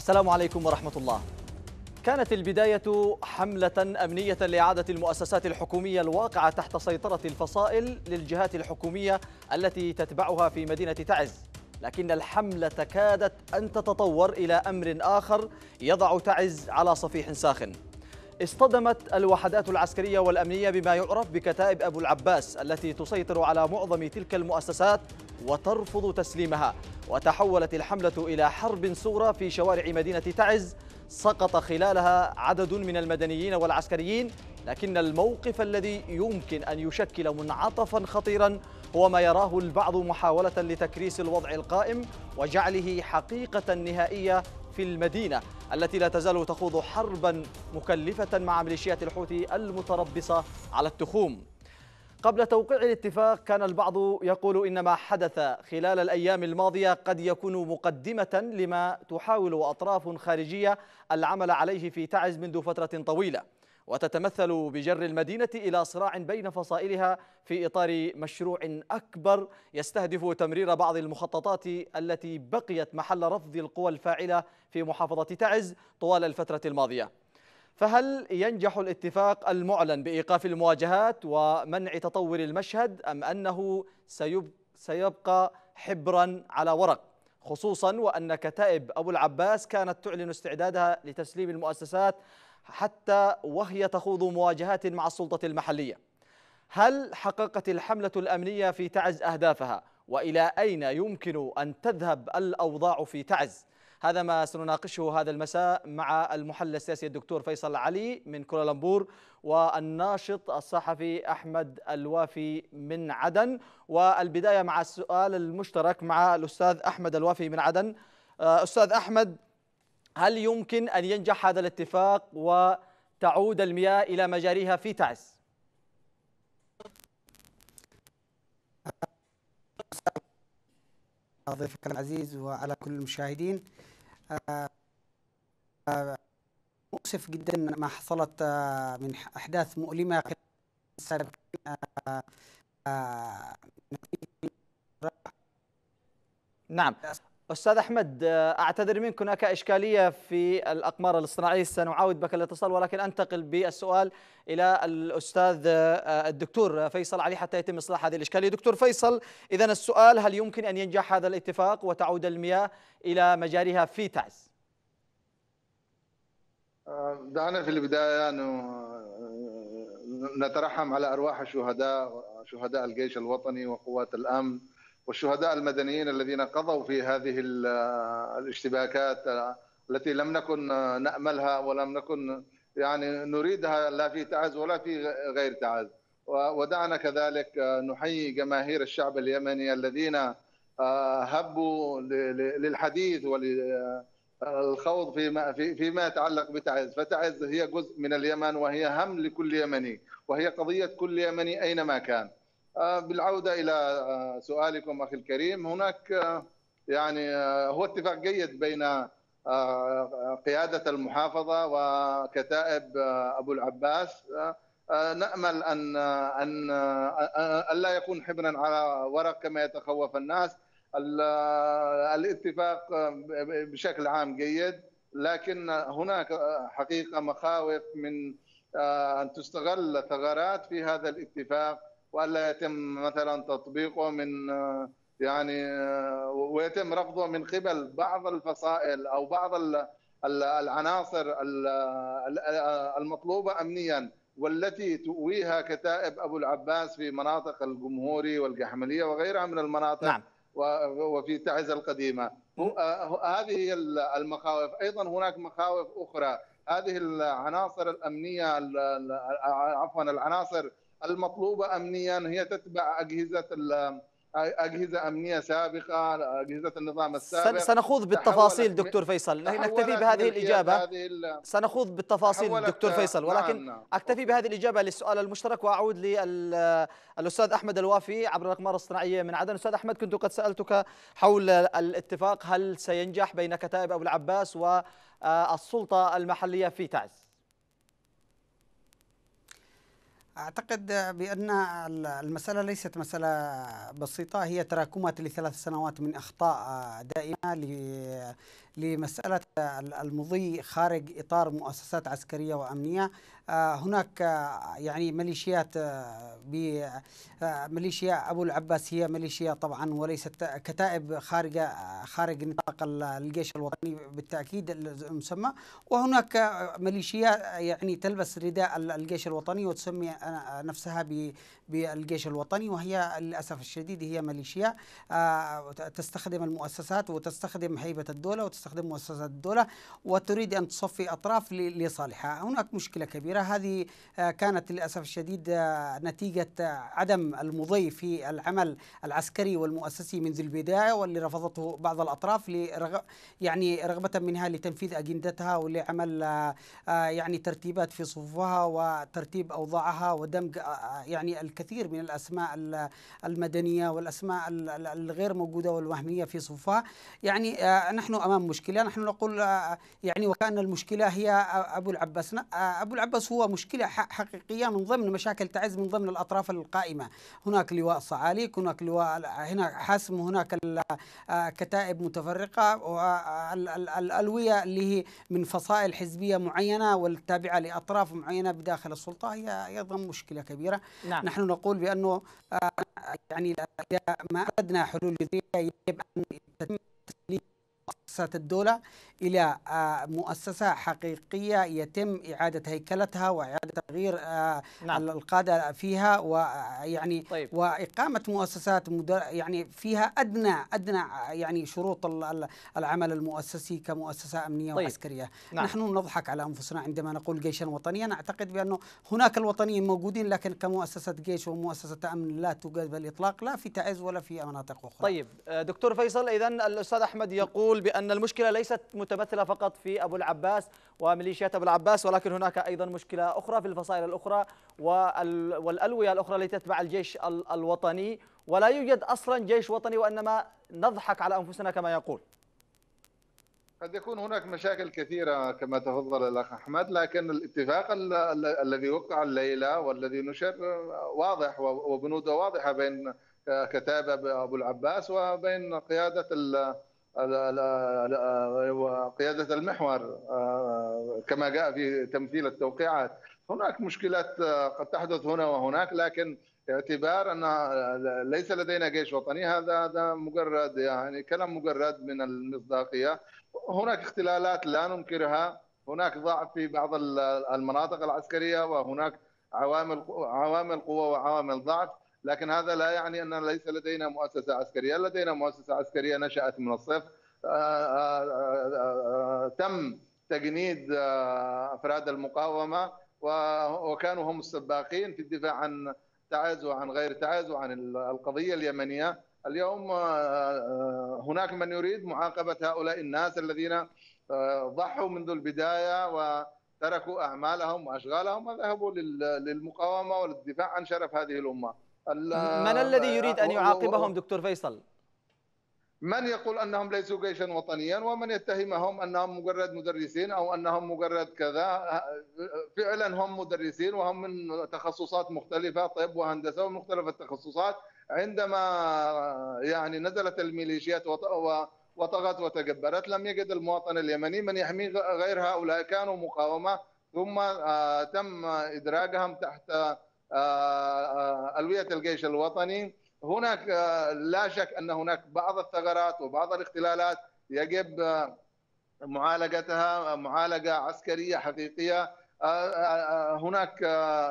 السلام عليكم ورحمة الله كانت البداية حملة أمنية لإعادة المؤسسات الحكومية الواقعة تحت سيطرة الفصائل للجهات الحكومية التي تتبعها في مدينة تعز لكن الحملة كادت أن تتطور إلى أمر آخر يضع تعز على صفيح ساخن اصطدمت الوحدات العسكرية والأمنية بما يعرف بكتائب أبو العباس التي تسيطر على معظم تلك المؤسسات وترفض تسليمها وتحولت الحملة إلى حرب صغرى في شوارع مدينة تعز سقط خلالها عدد من المدنيين والعسكريين لكن الموقف الذي يمكن أن يشكل منعطفا خطيرا هو ما يراه البعض محاولة لتكريس الوضع القائم وجعله حقيقة نهائية في المدينة التي لا تزال تخوض حربا مكلفة مع ميليشيات الحوثي المتربصة على التخوم قبل توقيع الاتفاق كان البعض يقول إن ما حدث خلال الأيام الماضية قد يكون مقدمة لما تحاول أطراف خارجية العمل عليه في تعز منذ فترة طويلة وتتمثل بجر المدينة إلى صراع بين فصائلها في إطار مشروع أكبر يستهدف تمرير بعض المخططات التي بقيت محل رفض القوى الفاعلة في محافظة تعز طوال الفترة الماضية فهل ينجح الاتفاق المعلن بإيقاف المواجهات ومنع تطور المشهد أم أنه سيبقى حبرا على ورق خصوصا وأن كتائب أبو العباس كانت تعلن استعدادها لتسليم المؤسسات حتى وهي تخوض مواجهات مع السلطة المحلية هل حققت الحملة الأمنية في تعز أهدافها وإلى أين يمكن أن تذهب الأوضاع في تعز هذا ما سنناقشه هذا المساء مع المحلل السياسي الدكتور فيصل علي من كولالمبور والناشط الصحفي أحمد الوافي من عدن والبداية مع السؤال المشترك مع الأستاذ أحمد الوافي من عدن أستاذ أحمد هل يمكن أن ينجح هذا الاتفاق وتعود المياه إلى مجاريها في تعز؟ ضيفك العزيز وعلى كل المشاهدين مؤسف جدا ما حصلت آه، من احداث مؤلمه سابقا آه، آه، نعم, نعم. استاذ احمد اعتذر منك هناك اشكاليه في الاقمار الاصطناعيه سنعاود بك الاتصال ولكن انتقل بالسؤال الى الاستاذ آه، الدكتور فيصل علي حتى يتم اصلاح هذه الاشكاليه دكتور فيصل اذا السؤال هل يمكن ان ينجح هذا الاتفاق وتعود المياه الى مجاريها في تعز آه، دعنا في البدايه آه، نترحم على ارواح الشهداء شهداء الجيش الوطني وقوات الامن والشهداء المدنيين الذين قضوا في هذه الاشتباكات التي لم نكن نأملها ولم نكن يعني نريدها لا في تعز ولا في غير تعز ودعنا كذلك نحيي جماهير الشعب اليمني الذين آه، هبوا للحديث وللخوض آه، فيما فيما يتعلق بتعز، فتعز هي جزء من اليمن وهي هم لكل يمني، وهي قضيه كل يمني اينما كان. آه، بالعوده الى آه، سؤالكم اخي الكريم هناك آه، يعني هو اتفاق جيد بين قياده المحافظه وكتائب ابو العباس نامل ان ان الا لا يكون حبرا على ورق كما يتخوف الناس الاتفاق بشكل عام جيد لكن هناك حقيقه مخاوف من ان تستغل ثغرات في هذا الاتفاق والا يتم مثلا تطبيقه من آه، يعني آه، ويتم رفضه من قبل بعض الفصائل او بعض العناصر آه، المطلوبه امنيا والتي تؤويها كتائب ابو العباس في مناطق الجمهوري والجحمليه وغيرها من المناطق نعم. وفي تعز القديمه هذه هي المخاوف ايضا هناك مخاوف اخرى هذه العناصر الامنيه عفوا العناصر المطلوبه امنيا هي تتبع اجهزه أجهزة أمنية سابقة أجهزة النظام السابق سنخوض بالتفاصيل دكتور فيصل نكتفي بهذه الإجابة سنخوض بالتفاصيل دكتور فيصل نعم. ولكن أكتفي بهذه الإجابة للسؤال المشترك وأعود للأستاذ أحمد الوافي عبر الأقمار الصناعية من عدن أستاذ أحمد كنت قد سألتك حول الاتفاق هل سينجح بين كتائب أبو العباس والسلطة آه، المحلية في تعز أعتقد بأن المسألة ليست مسألة بسيطة هي تراكمات لثلاث سنوات من أخطاء دائمة لمسألة المضي خارج إطار مؤسسات عسكرية وأمنية آه، هناك آه، يعني ميليشيات آه، ميليشيا أبو العباس هي ميليشيا طبعا وليست كتائب خارجة خارج نطاق الجيش الوطني بالتأكيد المسمى وهناك ميليشيا يعني تلبس رداء الجيش الوطني وتسمي نفسها بالجيش الوطني وهي للأسف الشديد هي ميليشيا آه، تستخدم المؤسسات وتستخدم هيبة الدولة وتستخدم مؤسسات الدولة وتريد أن تصفي أطراف لصالحها هناك مشكلة كبيرة هذه آه، كانت للأسف الشديد آه، نتيجة عدم المضي في العمل العسكري والمؤسسي منذ البداية واللي رفضته بعض الأطراف لرغ... يعني رغبة منها لتنفيذ أجندتها ولعمل يعني ترتيبات في صفوفها وترتيب أوضاعها ودمج يعني الك... كثير من الأسماء المدنية والأسماء الغير موجودة والوهمية في صفها يعني آه، نحن أمام مشكلة نحن نقول آه، يعني وكأن المشكلة هي آه، أبو العباس أبو العباس هو مشكلة حقيقية من ضمن مشاكل تعز من ضمن الأطراف القائمة هناك لواء صعاليك هناك لواء هنا حسم هناك كتائب متفرقة الألوية اللي هي من فصائل حزبية معينة والتابعة لأطراف معينة بداخل السلطة هي أيضا مشكلة كبيرة نعم. نحن نقول بانه آه، يعني اذا ما اردنا حلول جذريه يجب ان تتم تسليم مؤسسات الدولة إلى آه، مؤسسة حقيقية يتم إعادة هيكلتها وإعادة تغيير آه، نعم. القادة فيها ويعني آه، طيب. وإقامة مؤسسات يعني فيها أدنى أدنى يعني شروط العمل المؤسسي كمؤسسة أمنية طيب. وعسكرية نعم. نحن نضحك على أنفسنا عندما نقول جيشا وطنيا أعتقد بأنه هناك الوطنيين موجودين لكن كمؤسسة جيش ومؤسسة أمن لا توجد بالإطلاق لا في تعز ولا في مناطق أخرى طيب دكتور فيصل إذا الأستاذ أحمد يقول بأن أن المشكلة ليست متمثلة فقط في أبو العباس وميليشيات أبو العباس ولكن هناك أيضا مشكلة أخرى في الفصائل الأخرى والألوية الأخرى التي تتبع الجيش الوطني ولا يوجد أصلا جيش وطني وإنما نضحك على أنفسنا كما يقول قد يكون هناك مشاكل كثيرة كما تفضل الأخ أحمد لكن الاتفاق الذي وقع الليلة والذي نشر واضح وبنوده واضحة بين كتابة أبو العباس وبين قيادة وقيادة المحور آه، كما جاء في تمثيل التوقيعات هناك مشكلات آه، قد تحدث هنا وهناك لكن اعتبار أن آه، ليس لدينا جيش وطني هذا هذا مجرد يعني كلام مجرد من المصداقية هناك اختلالات لا ننكرها هناك ضعف في بعض المناطق العسكرية وهناك عوامل عوامل قوة وعوامل ضعف لكن هذا لا يعني ان ليس لدينا مؤسسة عسكرية لدينا مؤسسة عسكرية نشأت من الصفر آه، آه، آه، تم تجنيد أفراد المقاومة وكانوا هم السباقين في الدفاع عن تعز وعن غير تعز وعن القضية اليمنية اليوم هناك من يريد معاقبة هؤلاء الناس الذين ضحوا منذ البداية وتركوا أعمالهم وأشغالهم وذهبوا للمقاومة وللدفاع عن شرف هذه الأمة من الذي يريد أن يعاقبهم دكتور فيصل؟ من يقول انهم ليسوا جيشا وطنيا ومن يتهمهم انهم مجرد مدرسين او انهم مجرد كذا فعلا هم مدرسين وهم من تخصصات مختلفه طب وهندسه ومختلف التخصصات عندما يعني نزلت الميليشيات وطغت وتجبرت لم يجد المواطن اليمني من يحمي غير هؤلاء كانوا مقاومه ثم آه، تم ادراجهم تحت آه، آه، ألوية الجيش الوطني هناك آه، لا شك أن هناك بعض الثغرات وبعض الاختلالات يجب معالجتها معالجة عسكرية حقيقية هناك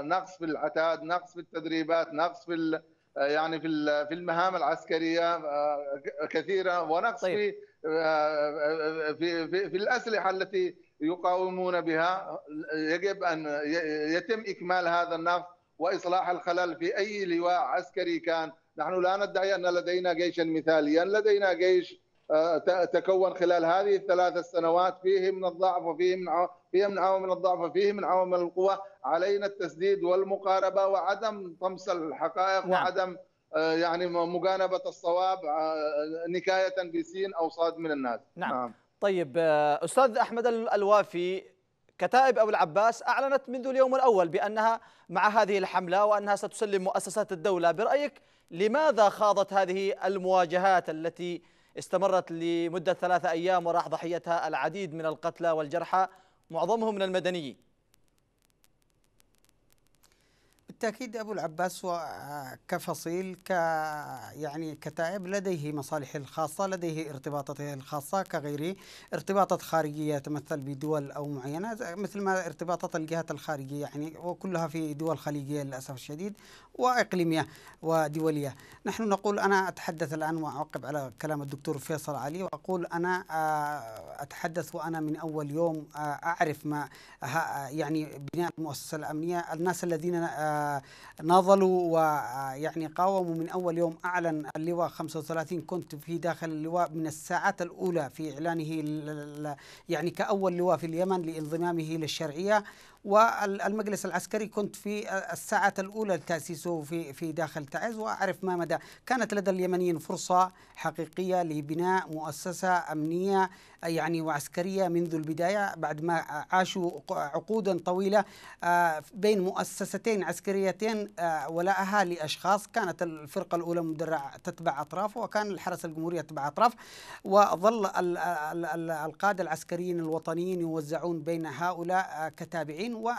نقص في العتاد نقص في التدريبات نقص في يعني في في المهام العسكريه كثيره ونقص طيب. في, في في الاسلحه التي يقاومون بها يجب ان يتم اكمال هذا النقص واصلاح الخلل في اي لواء عسكري كان، نحن لا ندعي ان لدينا جيشا مثاليا، لدينا جيش آه، تكون خلال هذه الثلاث السنوات فيه من الضعف وفيه من فيه من عوامل الضعف وفيه من عوامل القوة علينا التسديد والمقاربة وعدم طمس الحقائق نعم. وعدم آه، يعني مجانبة الصواب آه، نكاية بسين أو صاد من الناس نعم, نعم. طيب أستاذ أحمد الوافي كتائب أبو العباس أعلنت منذ اليوم الأول بأنها مع هذه الحملة وأنها ستسلم مؤسسات الدولة برأيك لماذا خاضت هذه المواجهات التي استمرت لمدة ثلاثة أيام وراح ضحيتها العديد من القتلى والجرحى معظمهم من المدنيين بالتأكيد أبو العباس آه، كفصيل ك يعني كتائب لديه مصالحه الخاصة لديه ارتباطاته الخاصة كغيره ارتباطات خارجية تمثل بدول أو معينة مثل ما ارتباطات الجهات الخارجية يعني وكلها في دول خليجية للأسف الشديد وإقليمية ودولية نحن نقول أنا أتحدث الآن وأعقب على كلام الدكتور فيصل علي وأقول أنا آه، أتحدث وأنا من أول يوم آه، أعرف ما يعني بناء المؤسسة الأمنية الناس الذين آه، ناضلوا ويعني قاوموا من أول يوم أعلن اللواء 35 كنت في داخل اللواء من الساعات الأولى في إعلانه يعني كأول لواء في اليمن لانضمامه للشرعية والمجلس العسكري كنت في الساعة الأولى لتأسيسه في في داخل تعز وأعرف ما مدى كانت لدى اليمنيين فرصة حقيقية لبناء مؤسسة أمنية يعني وعسكرية منذ البداية بعد ما عاشوا عقودا طويلة آه، بين مؤسستين عسكريتين آه، ولاءها لأشخاص كانت الفرقة الأولى مدرعة تتبع اطراف وكان الحرس الجمهورية تتبع أطراف وظل القادة العسكريين الوطنيين يوزعون بين هؤلاء آه، كتابعين و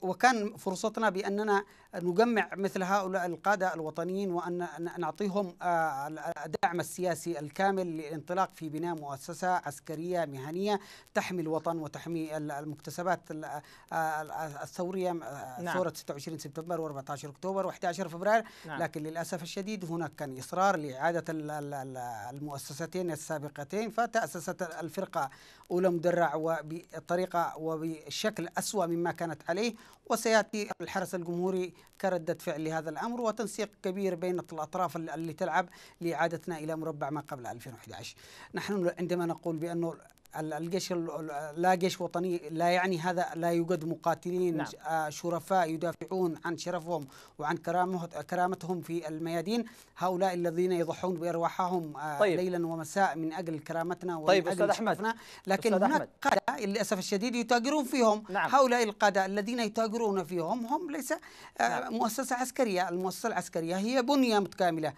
وكان فرصتنا باننا نجمع مثل هؤلاء القاده الوطنيين وان نعطيهم الدعم السياسي الكامل للانطلاق في بناء مؤسسه مؤسسة عسكرية مهنية تحمي الوطن وتحمي المكتسبات الثورية نعم. ثورة 26 سبتمبر و14 أكتوبر و11 فبراير نعم. لكن للأسف الشديد هناك كان إصرار لإعادة المؤسستين السابقتين فتأسست الفرقة أولى مدرع وبطريقة وبشكل أسوأ مما كانت عليه وسيأتي الحرس الجمهوري كردة فعل لهذا الأمر وتنسيق كبير بين الأطراف اللي تلعب لإعادتنا إلى مربع ما قبل 2011 نحن عندما نقول بانه الجيش لا جيش وطني لا يعني هذا لا يوجد مقاتلين نعم. آه، شرفاء يدافعون عن شرفهم وعن كرامتهم في الميادين هؤلاء الذين يضحون بارواحهم آه، طيب. ليلا ومساء من اجل كرامتنا ومن طيب اجل شرفنا لكن هناك قاده للاسف الشديد يتاجرون فيهم نعم. هؤلاء القاده الذين يتاجرون فيهم هم ليس آه، نعم. مؤسسه عسكريه المؤسسه العسكريه هي بنيه متكامله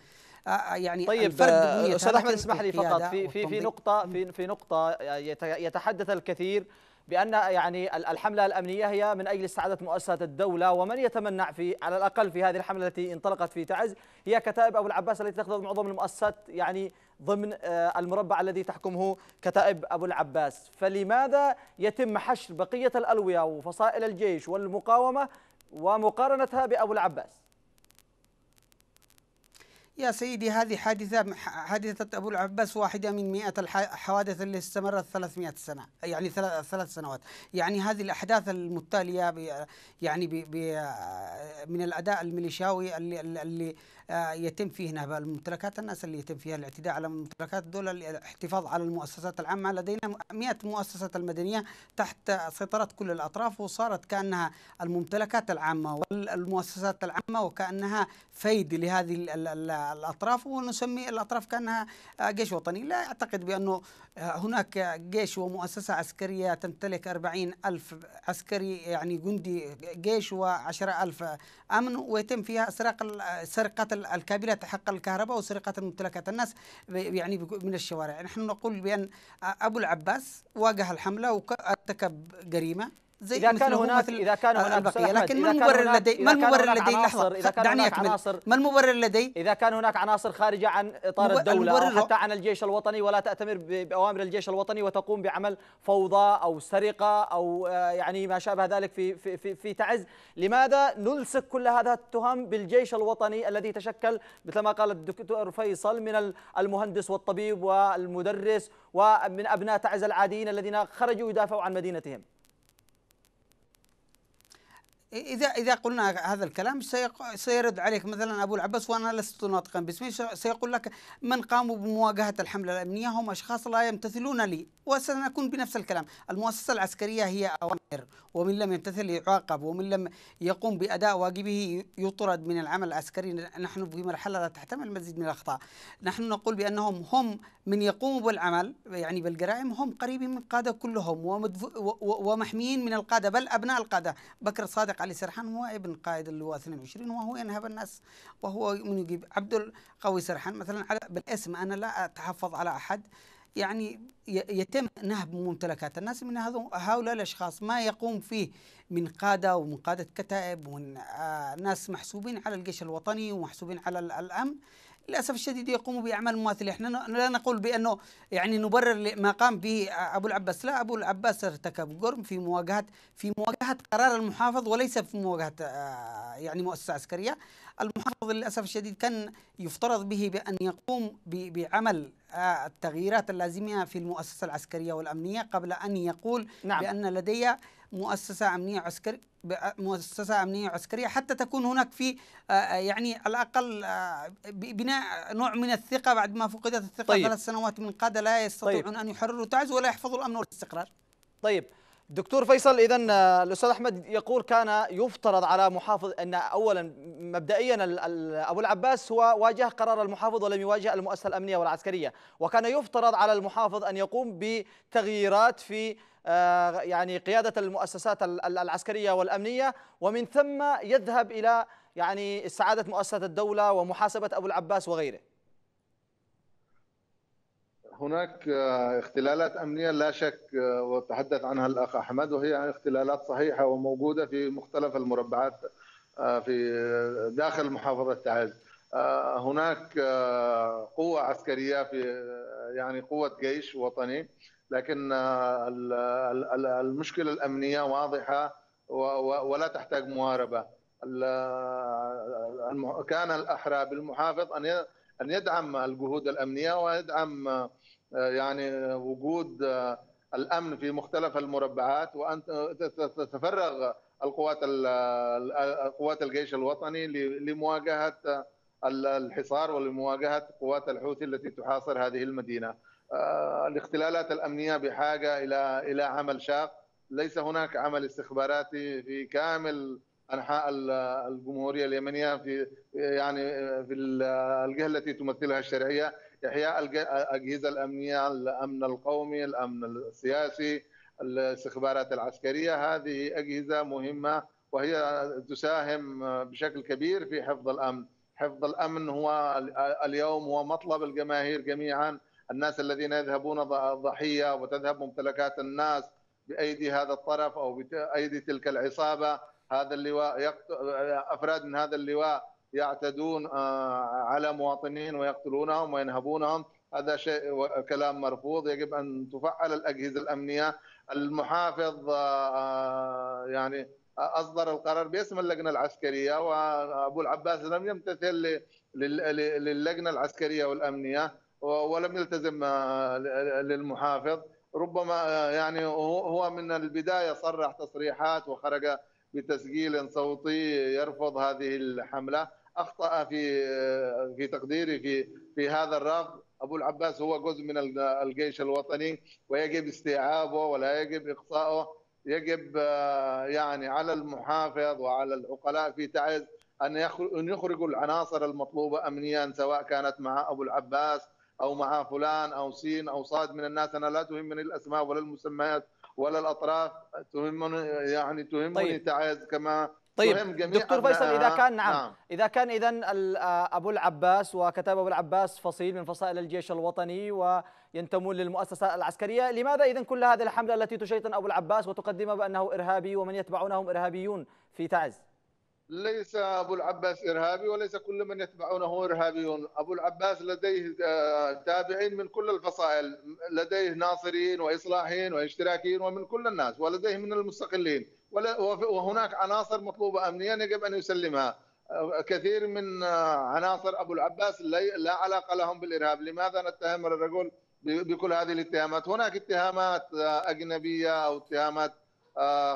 آه، آه، يعني طيب آه، استاذ احمد اسمح لي فقط في في في نقطه في في نقطه يتحدث الكثير بأن يعني الحملة الأمنية هي من أجل استعادة مؤسسات الدولة ومن يتمنع في على الأقل في هذه الحملة التي انطلقت في تعز هي كتائب أبو العباس التي تخدم معظم المؤسسات يعني ضمن المربع الذي تحكمه كتائب أبو العباس فلماذا يتم حشر بقية الألوية وفصائل الجيش والمقاومة ومقارنتها بأبو العباس يا سيدي هذه حادثة حادثة أبو العباس واحدة من مئة الحوادث اللي استمرت 300 سنة يعني ثلاث سنوات يعني هذه الأحداث المتالية بي يعني بي بي من الأداء الميليشياوي اللي, اللي يتم فيه نهب الممتلكات الناس اللي يتم فيها الاعتداء على الممتلكات دول الاحتفاظ على المؤسسات العامة لدينا 100 مؤسسة المدنية تحت سيطرة كل الأطراف وصارت كأنها الممتلكات العامة والمؤسسات العامة وكأنها فيد لهذه الأطراف ونسمي الأطراف كأنها جيش وطني لا أعتقد بأنه هناك جيش ومؤسسة عسكرية تمتلك 40 ألف عسكري يعني جندي جيش و10 ألف أمن ويتم فيها سرق سرقة الكبيرة حق الكهرباء وسرقة ممتلكات الناس يعني من الشوارع نحن نقول بأن أبو العباس واجه الحملة وارتكب جريمة زي اذا كان هناك اذا كان هناك البقية لكن ما المبرر لدي ما المبرر لدي لحظه دعني اكمل ما المبرر لدي اذا كان هناك عناصر خارجه عن اطار الدوله او حتى عن الجيش الوطني ولا تاتمر باوامر الجيش الوطني وتقوم بعمل فوضى او سرقه او آه، يعني ما شابه ذلك في في في, في تعز لماذا نلصق كل هذا التهم بالجيش الوطني الذي تشكل مثل ما قال الدكتور فيصل من المهندس والطبيب والمدرس ومن ابناء تعز العاديين الذين خرجوا يدافعوا عن مدينتهم إذا إذا قلنا هذا الكلام سيرد عليك مثلا أبو العباس وأنا لست ناطقا باسمي سيقول لك من قاموا بمواجهة الحملة الأمنية هم أشخاص لا يمتثلون لي وسنكون بنفس الكلام المؤسسة العسكرية هي أوامر ومن لم يمتثل يعاقب ومن لم يقوم بأداء واجبه يطرد من العمل العسكري نحن في مرحلة لا تحتمل المزيد من الأخطاء نحن نقول بأنهم هم من يقوموا بالعمل يعني بالجرائم هم قريبين من القادة كلهم ومحميين من القادة بل أبناء القادة بكر صادق علي سرحان هو ابن قائد اللواء 22 وهو ينهب الناس وهو من يجيب عبد القوي سرحان مثلا على بالاسم انا لا اتحفظ على احد يعني يتم نهب ممتلكات الناس من هؤلاء الاشخاص ما يقوم فيه من قاده ومن قاده كتائب ومن آه، ناس محسوبين على الجيش الوطني ومحسوبين على الامن للاسف الشديد يقوم باعمال مماثله احنا لا نقول بانه يعني نبرر ما قام به ابو العباس لا ابو العباس ارتكب جرم في مواجهه في مواجهه قرار المحافظ وليس في مواجهه آه، يعني مؤسسه عسكريه المحافظ للاسف الشديد كان يفترض به بان يقوم بعمل التغييرات اللازمة في المؤسسة العسكرية والأمنية قبل أن يقول نعم. بأن لدي مؤسسة أمنية عسكرية مؤسسة أمنية عسكرية حتى تكون هناك في آه، آه، يعني على الأقل آه، بناء نوع من الثقة بعد ما فقدت الثقة طيب. ثلاث سنوات من قادة لا يستطيعون طيب. أن يحرروا تعز ولا يحفظوا الأمن والاستقرار طيب دكتور فيصل اذا آه، الاستاذ احمد يقول كان يفترض على محافظ ان اولا مبدئيا ابو العباس هو واجه قرار المحافظ ولم يواجه المؤسسه الامنيه والعسكريه وكان يفترض على المحافظ ان يقوم بتغييرات في آه، يعني قياده المؤسسات العسكريه والامنيه ومن ثم يذهب الى يعني استعاده مؤسسه الدوله ومحاسبه ابو العباس وغيره هناك آه، اختلالات امنيه لا شك آه، وتحدث عنها الاخ احمد وهي اختلالات صحيحه وموجوده في مختلف المربعات آه، في داخل محافظه تعز هناك قوه عسكريه في يعني قوه جيش وطني لكن المشكله الامنيه واضحه ولا تحتاج مواربه كان الاحرى بالمحافظ ان ان يدعم الجهود الامنيه ويدعم آه، يعني وجود آه، الامن في مختلف المربعات وان تتفرغ القوات قوات الجيش الوطني لمواجهه آه، الحصار ولمواجهه قوات الحوثي التي تحاصر هذه المدينه. الاختلالات الامنيه بحاجه الى الى عمل شاق، ليس هناك عمل استخباراتي في كامل انحاء الجمهوريه اليمنيه في يعني في الجهه التي تمثلها الشرعيه، إحياء الأجهزة الأمنية الأمن القومي الأمن السياسي الاستخبارات العسكرية هذه أجهزة مهمة وهي تساهم بشكل كبير في حفظ الأمن حفظ الأمن هو اليوم هو مطلب الجماهير جميعا الناس الذين يذهبون ضحية وتذهب ممتلكات الناس بأيدي هذا الطرف أو بأيدي تلك العصابة هذا اللواء يقتل أفراد من هذا اللواء يعتدون آه، على مواطنين ويقتلونهم وينهبونهم هذا شيء كلام مرفوض يجب ان تفعل الاجهزه الامنيه المحافظ آه، آه، يعني اصدر القرار باسم اللجنه العسكريه وابو العباس لم يمتثل للجنه العسكريه والامنيه ولم يلتزم للمحافظ ربما يعني هو من البدايه صرح تصريحات وخرج بتسجيل صوتي يرفض هذه الحمله اخطا في في تقديري في في هذا الرفض ابو العباس هو جزء من الجيش الوطني ويجب استيعابه ولا يجب اقصائه يجب يعني على المحافظ وعلى العقلاء في تعز ان يخرجوا العناصر المطلوبه امنيا سواء كانت مع ابو العباس او مع فلان او سين او صاد من الناس انا لا تهمني الاسماء ولا المسميات ولا الاطراف تهمني يعني تهمني طيب. تعز كما طيب دكتور فيصل اذا آه، كان نعم, نعم. اذا كان اذا آه، ابو العباس وكتاب ابو العباس فصيل من فصائل الجيش الوطني وينتمون للمؤسسه العسكريه، لماذا اذا كل هذه الحمله التي تشيطن ابو العباس وتقدمه بانه ارهابي ومن يتبعونهم ارهابيون في تعز؟ ليس ابو العباس ارهابي وليس كل من يتبعونه ارهابيون، ابو العباس لديه آه، تابعين من كل الفصائل، لديه ناصريين واصلاحيين واشتراكيين ومن كل الناس ولديه من المستقلين. وهناك عناصر مطلوبه امنيا يجب ان يسلمها آه، كثير من آه، عناصر ابو العباس لا علاقه لهم بالارهاب، لماذا نتهم الرجل بكل هذه الاتهامات؟ هناك اتهامات آه، اجنبيه او اتهامات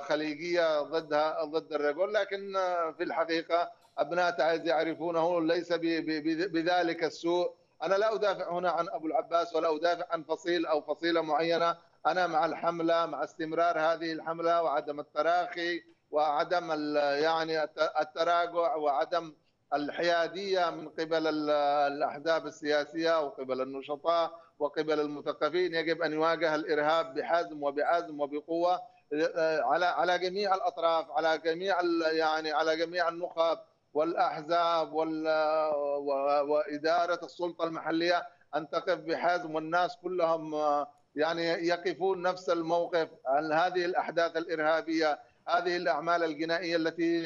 خليجيه ضدها ضد الرجل، لكن في الحقيقه ابناء تعز يعرفونه ليس بذلك السوء، انا لا ادافع هنا عن ابو العباس ولا ادافع عن فصيل او فصيله معينه انا مع الحمله مع استمرار هذه الحمله وعدم التراخي وعدم يعني التراجع وعدم الحياديه من قبل الاحزاب السياسيه وقبل النشطاء وقبل المثقفين يجب ان يواجه الارهاب بحزم وبعزم وبقوه آه، على على جميع الاطراف على جميع يعني على جميع النخب والاحزاب واداره السلطه المحليه ان تقف بحزم والناس كلهم آه، يعني يقفون نفس الموقف عن هذه الأحداث الإرهابية هذه الأعمال الجنائية التي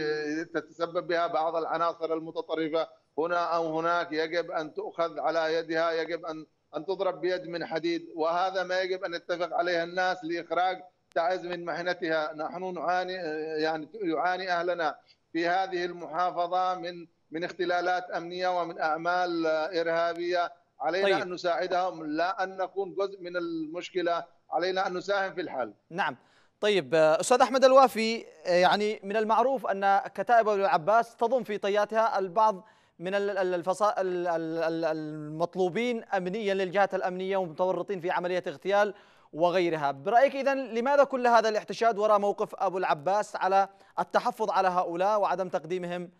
تتسبب بها بعض العناصر المتطرفة هنا أو هناك يجب أن تؤخذ على يدها يجب أن أن تضرب بيد من حديد وهذا ما يجب أن يتفق عليه الناس لإخراج تعز من محنتها نحن نعاني يعني يعاني أهلنا في هذه المحافظة من من اختلالات أمنية ومن أعمال إرهابية علينا طيب. أن نساعدهم لا أن نكون جزء من المشكلة علينا أن نساهم في الحل نعم طيب آه، أستاذ أحمد الوافي آه، يعني من المعروف أن كتائب العباس تضم في طياتها البعض من الفصا... المطلوبين أمنيا للجهات الأمنية ومتورطين في عملية اغتيال وغيرها برأيك إذا لماذا كل هذا الاحتشاد وراء موقف أبو العباس على التحفظ على هؤلاء وعدم تقديمهم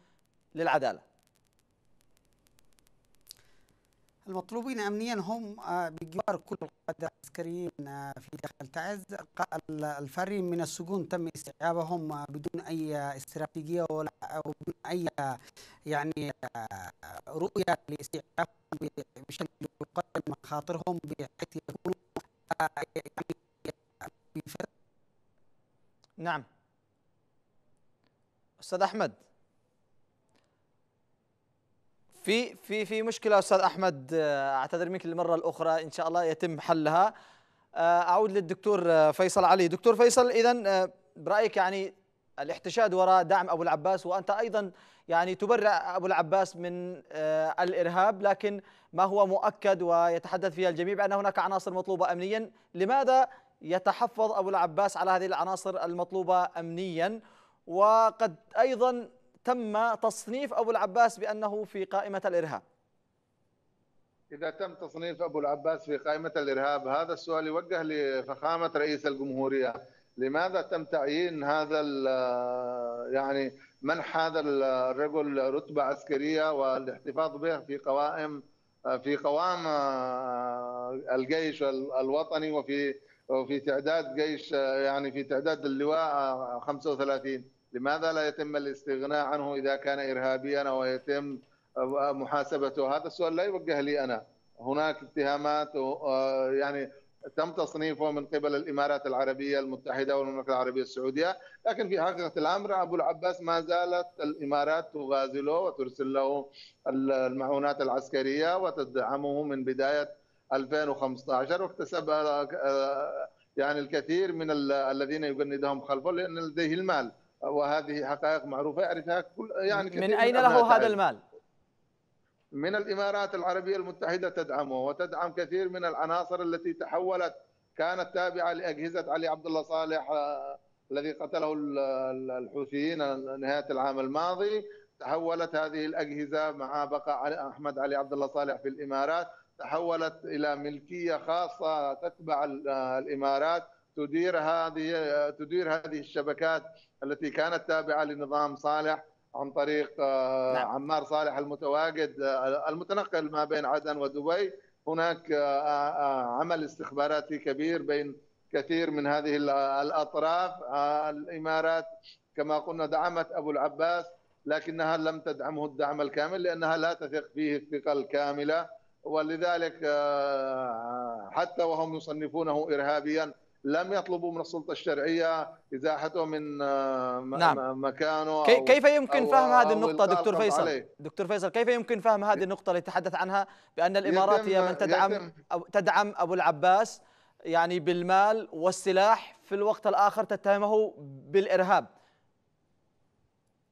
للعدالة المطلوبين امنيا هم آه، بجوار كل القاده العسكريين آه، في داخل تعز الفريق من السجون تم استيعابهم آه، بدون اي استراتيجيه ولا بدون اي يعني رؤيه لاستيعابهم بشكل يقلل مخاطرهم بحيث يكونوا يعني نعم استاذ احمد في في في مشكله استاذ احمد آه، اعتذر منك للمره الاخرى ان شاء الله يتم حلها آه، اعود للدكتور آه، فيصل علي دكتور فيصل اذا برايك يعني الاحتشاد وراء دعم ابو العباس وانت ايضا يعني تبرع ابو العباس من الارهاب لكن ما هو مؤكد ويتحدث فيها الجميع بان هناك عناصر مطلوبه امنيا لماذا يتحفظ ابو العباس على هذه العناصر المطلوبه امنيا وقد ايضا تم تصنيف أبو العباس بأنه في قائمة الإرهاب إذا تم تصنيف أبو العباس في قائمة الإرهاب هذا السؤال يوجه لفخامة رئيس الجمهورية لماذا تم تعيين هذا يعني منح هذا الرجل رتبة عسكرية والاحتفاظ به في قوائم في قوام الجيش الوطني وفي وفي تعداد جيش يعني في تعداد اللواء 35 لماذا لا يتم الاستغناء عنه اذا كان ارهابيا او يتم محاسبته هذا السؤال لا يوجه لي انا هناك اتهامات آه، يعني تم تصنيفه من قبل الامارات العربيه المتحده والمملكه العربيه السعوديه، لكن في حقيقه الامر ابو العباس ما زالت الامارات تغازله وترسل له المعونات العسكريه وتدعمه من بدايه 2015 واكتسب آه، آه، يعني الكثير من الذين يجندهم خلفه لان لديه المال. وهذه حقائق معروفه يعرفها كل يعني من اين له هذا المال؟ من الامارات العربيه المتحده تدعمه وتدعم كثير من العناصر التي تحولت كانت تابعه لاجهزه علي عبد الله صالح آه، الذي قتله الحوثيين نهايه العام الماضي تحولت هذه الاجهزه مع بقاء احمد علي عبد الله صالح في الامارات تحولت الى ملكيه خاصه تتبع آه، الامارات تدير هذه آه، تدير هذه الشبكات التي كانت تابعه لنظام صالح عن طريق آه، نعم. عمار صالح المتواجد آه، المتنقل ما بين عدن ودبي هناك آه، عمل استخباراتي كبير بين كثير من هذه الاطراف الامارات كما قلنا دعمت ابو العباس لكنها لم تدعمه الدعم الكامل لانها لا تثق فيه الثقه الكامله ولذلك حتى وهم يصنفونه ارهابيا لم يطلبوا من السلطه الشرعيه ازاحته من آه، نعم. مكانه كي كيف يمكن فهم هذه النقطه دكتور فيصل عليه. دكتور فيصل كيف يمكن فهم هذه النقطه اللي تحدث عنها بان الامارات هي من تدعم أو تدعم ابو العباس يعني بالمال والسلاح في الوقت الاخر تتهمه بالارهاب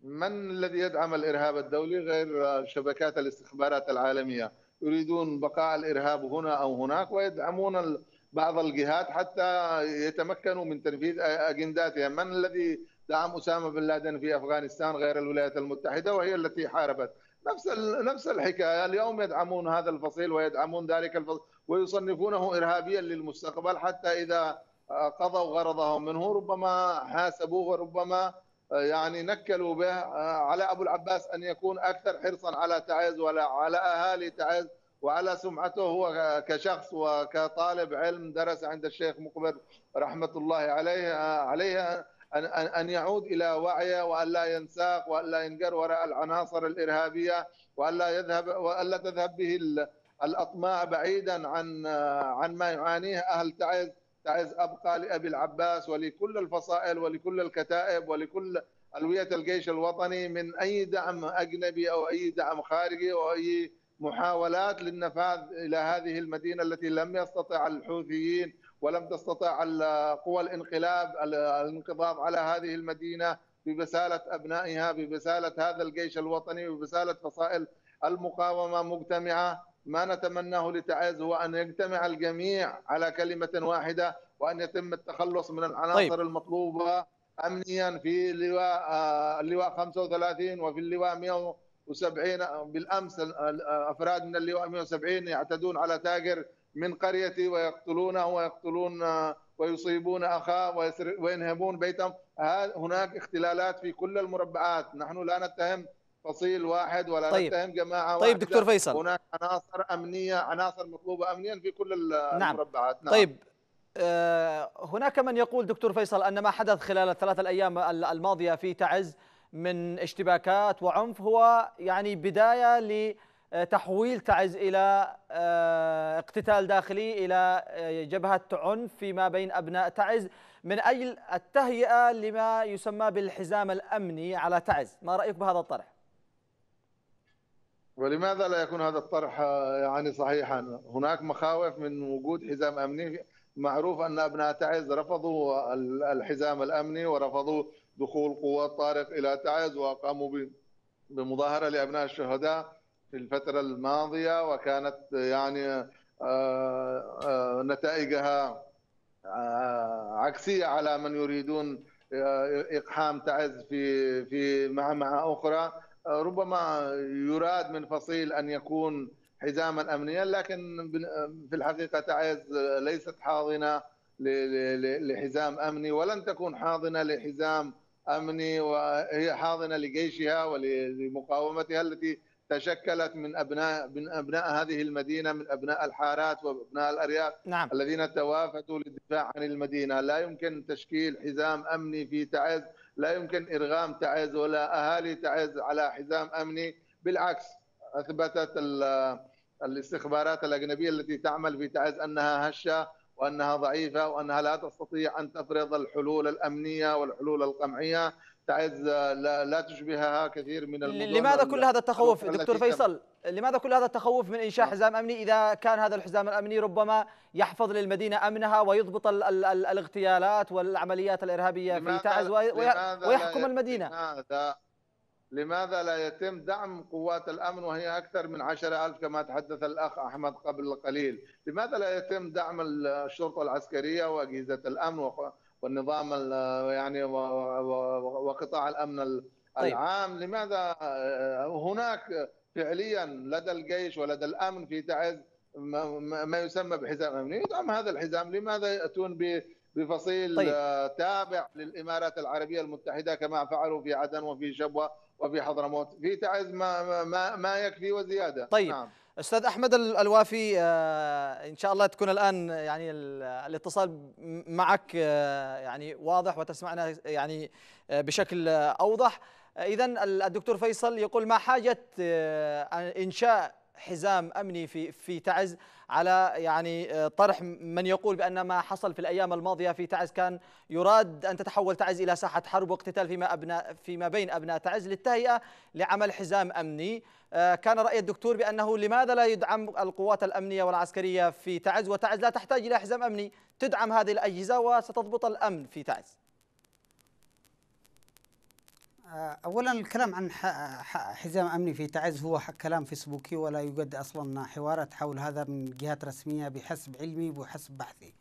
من الذي يدعم الارهاب الدولي غير آه، شبكات الاستخبارات العالميه يريدون بقاء الارهاب هنا او هناك ويدعمون بعض الجهات حتى يتمكنوا من تنفيذ اجنداتها، من الذي دعم اسامه بن لادن في افغانستان غير الولايات المتحده وهي التي حاربت، نفس نفس الحكايه اليوم يدعمون هذا الفصيل ويدعمون ذلك الفصيل ويصنفونه ارهابيا للمستقبل حتى اذا قضوا غرضهم منه ربما حاسبوه وربما يعني نكلوا به على ابو العباس ان يكون اكثر حرصا على تعز وعلى اهالي تعز وعلى سمعته هو كشخص وكطالب علم درس عند الشيخ مقبل رحمة الله عليه عليه أن أن يعود إلى وعيه وأن لا ينساق وأن لا ينقر وراء العناصر الإرهابية وأن لا يذهب وأن لا تذهب به الأطماع بعيدا عن عن ما يعانيه أهل تعز تعز أبقى لأبي العباس ولكل الفصائل ولكل الكتائب ولكل ألوية الجيش الوطني من أي دعم أجنبي أو أي دعم خارجي أو أي محاولات للنفاذ الى هذه المدينه التي لم يستطع الحوثيين ولم تستطع قوى الانقلاب الانقضاض على هذه المدينه ببساله ابنائها ببساله هذا الجيش الوطني ببساله فصائل المقاومه مجتمعه ما نتمناه لتعز هو ان يجتمع الجميع على كلمه واحده وان يتم التخلص من العناصر طيب. المطلوبه امنيا في لواء اللواء آه، 35 وفي اللواء 100 وسبعين بالامس افراد من اللواء 170 يعتدون على تاجر من قريتي ويقتلونه ويقتلون ويصيبون اخاه وينهبون بيتهم هناك اختلالات في كل المربعات نحن لا نتهم فصيل واحد ولا طيب. نتهم جماعه طيب واحدة. دكتور فيصل هناك عناصر امنيه عناصر مطلوبه امنيا في كل نعم. المربعات نعم. طيب آه، هناك من يقول دكتور فيصل ان ما حدث خلال الثلاث الايام الماضيه في تعز من اشتباكات وعنف هو يعني بداية لتحويل تعز إلى آه، اقتتال داخلي إلى آه، جبهة عنف فيما بين أبناء تعز من أجل التهيئة لما يسمى بالحزام الأمني على تعز ما رأيك بهذا الطرح؟ ولماذا لا يكون هذا الطرح آه، يعني صحيحا؟ هناك مخاوف من وجود حزام امني معروف ان ابناء تعز رفضوا الحزام الامني ورفضوا دخول قوات طارق الى تعز وقاموا بمظاهره لابناء الشهداء في الفتره الماضيه وكانت يعني آه، آه، نتائجها آه، عكسيه على من يريدون اقحام تعز في في معمعه اخرى ربما يراد من فصيل ان يكون حزاما امنيا لكن في الحقيقه تعز ليست حاضنه لحزام امني ولن تكون حاضنه لحزام امني وهي حاضنه لجيشها ولمقاومتها التي تشكلت من ابناء من ابناء هذه المدينه من ابناء الحارات وابناء الارياف نعم. الذين توافدوا للدفاع عن المدينه، لا يمكن تشكيل حزام امني في تعز، لا يمكن ارغام تعز ولا اهالي تعز على حزام امني، بالعكس اثبتت الاستخبارات الاجنبيه التي تعمل في تعز انها هشه وانها ضعيفه وانها لا تستطيع ان تفرض الحلول الامنيه والحلول القمعيه تعز لا, لا تشبهها كثير من المدن لماذا كل هذا التخوف دكتور فيصل لماذا كل هذا التخوف من انشاء آه. حزام امني اذا كان هذا الحزام الامني ربما يحفظ للمدينه امنها ويضبط الـ الـ الـ الاغتيالات والعمليات الارهابيه في تعز ويحكم المدينه لماذا لا يتم دعم قوات الأمن وهي أكثر من عشرة ألف كما تحدث الأخ أحمد قبل قليل لماذا لا يتم دعم الشرطة العسكرية وأجهزة الأمن والنظام يعني وقطاع الأمن طيب. العام طيب. لماذا هناك فعليا لدى الجيش ولدى الأمن في تعز ما يسمى بحزام أمني يدعم هذا الحزام لماذا يأتون بفصيل طيب. تابع للإمارات العربية المتحدة كما فعلوا في عدن وفي شبوة وفي حضرموت في تعز ما ما, ما يكفي وزياده طيب نعم. استاذ احمد الوافي آه، ان شاء الله تكون الان يعني الاتصال معك آه، يعني واضح وتسمعنا يعني آه، بشكل اوضح اذا الدكتور فيصل يقول ما حاجه انشاء حزام امني في في تعز على يعني آه، طرح من يقول بان ما حصل في الايام الماضيه في تعز كان يراد ان تتحول تعز الى ساحه حرب واقتتال فيما ابناء فيما بين ابناء تعز للتهيئه لعمل حزام امني آه، كان راي الدكتور بانه لماذا لا يدعم القوات الامنيه والعسكريه في تعز وتعز لا تحتاج الى حزام امني تدعم هذه الاجهزه وستضبط الامن في تعز آه، اولا الكلام عن حزام امني في تعز هو كلام فيسبوكي ولا يوجد اصلا حوارات حول هذا من جهات رسميه بحسب علمي وبحسب بحثي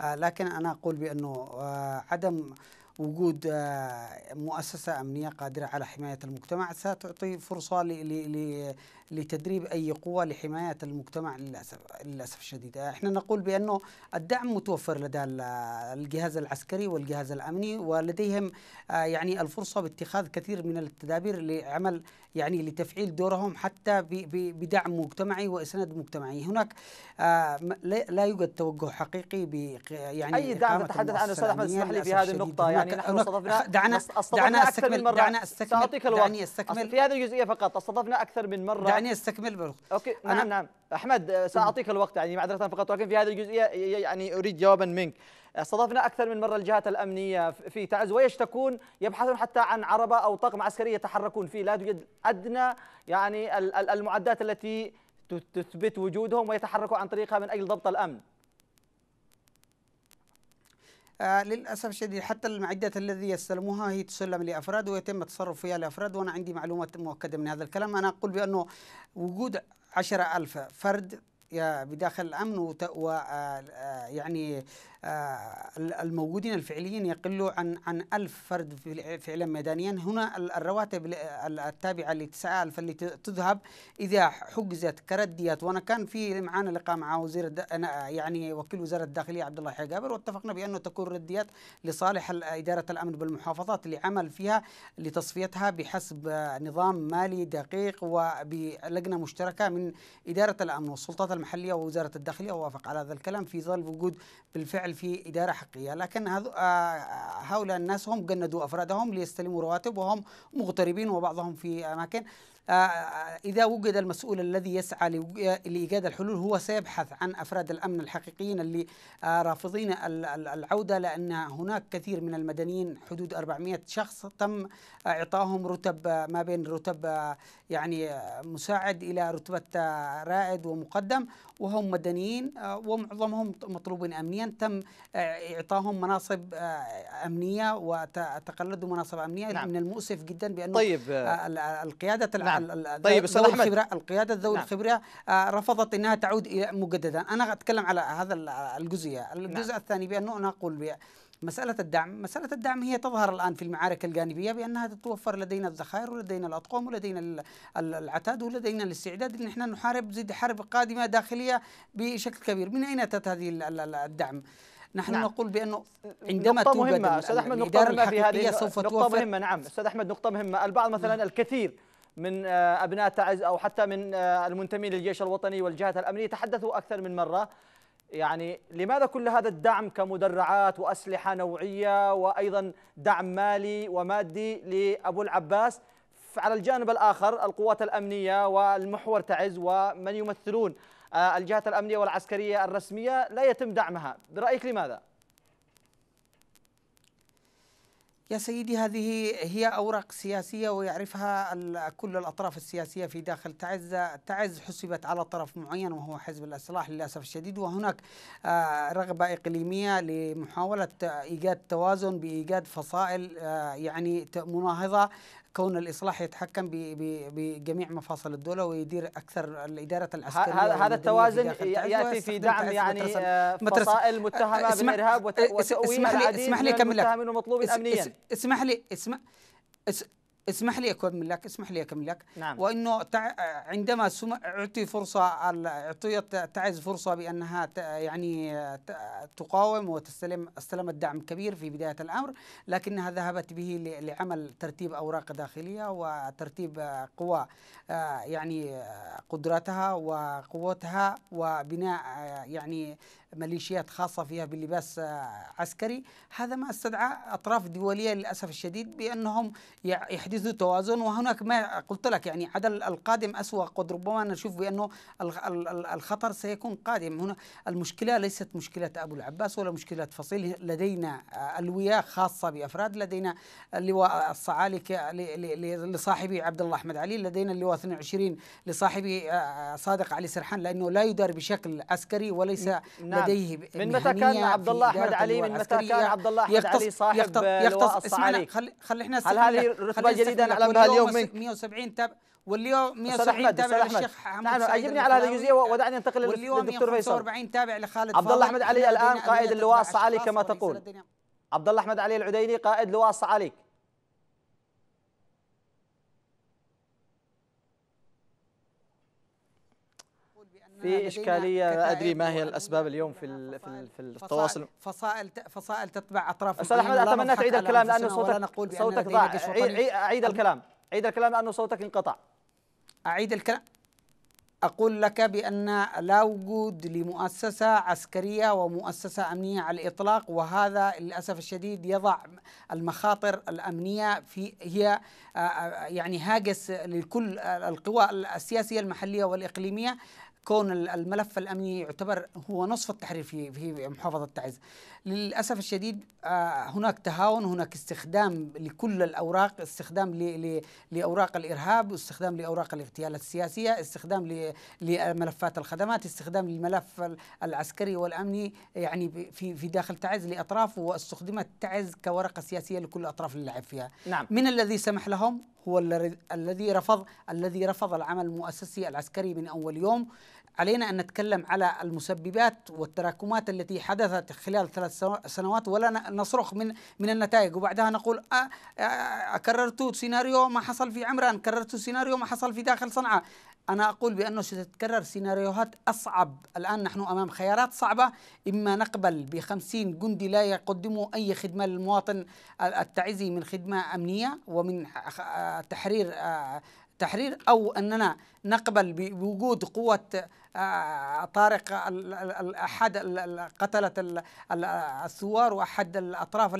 آه، لكن انا اقول بانه آه، عدم وجود مؤسسة أمنية قادرة على حماية المجتمع ستعطي فرصة لتدريب أي قوى لحماية المجتمع للأسف للأسف الشديد احنا نقول بأنه الدعم متوفر لدى الجهاز العسكري والجهاز الأمني ولديهم آه، يعني الفرصة باتخاذ كثير من التدابير لعمل يعني لتفعيل دورهم حتى بدعم مجتمعي وإسناد مجتمعي هناك آه، لا يوجد توجه حقيقي ب يعني أي دعم تحدث عنه أستاذ أحمد اسمح لي في هذه النقطة يعني نحن استضفنا دعنا استضفنا أكثر من مرة دعنا استكمل دعنا استكمل في هذه الجزئية فقط استضفنا أكثر من مرة دعني استكمل بالوقت اوكي نعم أنا نعم احمد ساعطيك الوقت يعني معذره فقط ولكن في هذه الجزئيه يعني اريد جوابا منك استضفنا اكثر من مره الجهات الامنيه في تعز ويشتكون يبحثون حتى عن عربه او طاقم عسكري يتحركون فيه لا توجد ادنى يعني المعدات التي تثبت وجودهم ويتحركوا عن طريقها من اجل ضبط الامن آه للاسف الشديد حتى المعدات الذي يستلموها هي تسلم لافراد ويتم التصرف فيها لافراد وانا عندي معلومات مؤكده من هذا الكلام انا اقول بانه وجود ألف فرد بداخل الامن وت... و... آه, آه، يعني آه، الموجودين الفعليين يقلوا عن عن 1000 فرد فعلا ميدانيا هنا الرواتب التابعة ل 9000 اللي تذهب إذا حجزت كرديات وأنا كان في معانا لقاء مع وزير يعني وكيل وزارة الداخلية عبد الله حجابر واتفقنا بأنه تكون رديات لصالح إدارة الأمن بالمحافظات لعمل فيها لتصفيتها بحسب نظام مالي دقيق وبلجنة مشتركة من إدارة الأمن والسلطات المحلية ووزارة الداخلية ووافق على هذا الكلام في ظل وجود بالفعل بالفعل في إدارة حقيقية لكن آه، هؤلاء الناس هم جندوا أفرادهم ليستلموا رواتب وهم مغتربين وبعضهم في أماكن آه، آه، إذا وجد المسؤول الذي يسعى لإيجاد الحلول هو سيبحث عن أفراد الأمن الحقيقيين اللي آه، رافضين العودة لأن هناك كثير من المدنيين حدود 400 شخص تم إعطائهم رتب ما بين رتب يعني مساعد إلى رتبة رائد ومقدم وهم مدنيين ومعظمهم مطلوبين أمنيا تم إعطائهم مناصب أمنية وتقلدوا مناصب أمنية نعم. من المؤسف جدا بأنه طيب القيادة العامة نعم. نعم. طيب استاذ احمد الخبرة القياده ذوي نعم. الخبره آه، رفضت انها تعود الى مجددا انا اتكلم على هذا الجزئيه نعم. الجزء نعم. الثاني بانه انا اقول بي مسألة الدعم مسألة الدعم هي تظهر الآن في المعارك الجانبية بأنها تتوفر لدينا الذخائر ولدينا الأطقم ولدينا العتاد ولدينا الاستعداد أن احنا نحارب ضد حرب قادمة داخلية بشكل كبير من أين أتت هذه الدعم؟ نحن نعم. نقول بانه عندما نقطة مهمة استاذ احمد نقطة مهمة في هذه سوف نقطة توفر مهمة نعم استاذ احمد نقطة مهمة البعض مثلا نعم. الكثير من آه، أبناء تعز أو حتى من آه، المنتمين للجيش الوطني والجهات الأمنية تحدثوا أكثر من مرة يعني لماذا كل هذا الدعم كمدرعات وأسلحة نوعية وأيضا دعم مالي ومادي لأبو العباس على الجانب الآخر القوات الأمنية والمحور تعز ومن يمثلون آه، الجهات الأمنية والعسكرية الرسمية لا يتم دعمها برأيك لماذا؟ يا سيدي هذه هي أوراق سياسية ويعرفها كل الأطراف السياسية في داخل تعز تعز حسبت على طرف معين وهو حزب الإصلاح للأسف الشديد وهناك آه، رغبة إقليمية لمحاولة إيجاد توازن بإيجاد فصائل آه، يعني مناهضة كون الاصلاح يتحكم بجميع مفاصل الدوله ويدير اكثر الاداره العسكريه هذا التوازن ياتي في دعم يعني آه، فصائل متهمه بالارهاب وتأويل اسمح لي اسمح لي كمل المتهمين اسمح لي اسمح اسمح لي اكمل لك اسمح لي اكمل لك نعم. وانه تع... عندما سم... اعطي فرصه اعطيت تعز فرصه بانها ت... يعني ت... تقاوم وتستلم استلمت دعم كبير في بدايه الامر لكنها ذهبت به ل... لعمل ترتيب اوراق داخليه وترتيب قوى يعني قدراتها وقوتها وبناء يعني ميليشيات خاصة فيها بلباس آه، عسكري هذا ما استدعى أطراف دولية للأسف الشديد بأنهم يحدثوا توازن وهناك ما قلت لك يعني عدل القادم أسوأ قد ربما نشوف بأنه الخطر سيكون قادم هنا المشكلة ليست مشكلة أبو العباس ولا مشكلة فصيل لدينا آه، ألوية خاصة بأفراد لدينا اللواء الصعالك لصاحبه عبد الله أحمد علي لدينا اللواء 22 لصاحبه آه، صادق علي سرحان لأنه لا يدار بشكل عسكري وليس نعم نعم لديه من متى كان عبد الله احمد علي من متى كان عبد الله احمد علي صاحب يختص لواء الصعالي خلي خلي احنا هل هذه رتبه جديده نعم، على بها اليوم منك 170 تاب واليوم 170 تابع للشيخ حمد نعم اجبني على هذه الجزئيه ودعني انتقل للدكتور فيصل واليوم 145 تابع لخالد عبد الله احمد علي الان قائد اللواء الصعالي كما تقول عبد الله احمد علي العديني قائد لواء الصعاليك في اشكاليه لا ادري ما هي الاسباب اليوم في في, في التواصل فصائل فصائل تتبع اطراف استاذ احمد اتمنى تعيد الكلام لانه صوتك صوتك ضاع عيد الكلام عيد الكلام لانه صوتك انقطع اعيد الكلام أقول لك بأن لا وجود لمؤسسة عسكرية ومؤسسة أمنية على الإطلاق وهذا للأسف الشديد يضع المخاطر الأمنية في هي آه، آه، يعني هاجس لكل آه، القوى السياسية المحلية والإقليمية كون الملف الامني يعتبر هو نصف التحرير في في محافظه تعز. للاسف الشديد آه، هناك تهاون، هناك استخدام لكل الاوراق، استخدام لاوراق الارهاب، واستخدام لاوراق الاغتيالات السياسيه، استخدام لملفات الخدمات، استخدام للملف العسكري والامني يعني في في داخل تعز لاطراف واستخدمت تعز كورقه سياسيه لكل اللي لعب فيها. نعم. من الذي سمح لهم؟ هو الذي رفض الذي رفض العمل المؤسسي العسكري من اول يوم علينا أن نتكلم على المسببات والتراكمات التي حدثت خلال ثلاث سنوات ولا نصرخ من من النتائج وبعدها نقول آه، آه، آه، كررت سيناريو ما حصل في عمران كررت سيناريو ما حصل في داخل صنعاء أنا أقول بأنه ستتكرر سيناريوهات أصعب الآن نحن أمام خيارات صعبة إما نقبل بخمسين جندي لا يقدموا أي خدمة للمواطن التعزي من خدمة أمنية ومن تحرير تحرير أو أننا نقبل بوجود قوة طارق احد قتله الثوار واحد الاطراف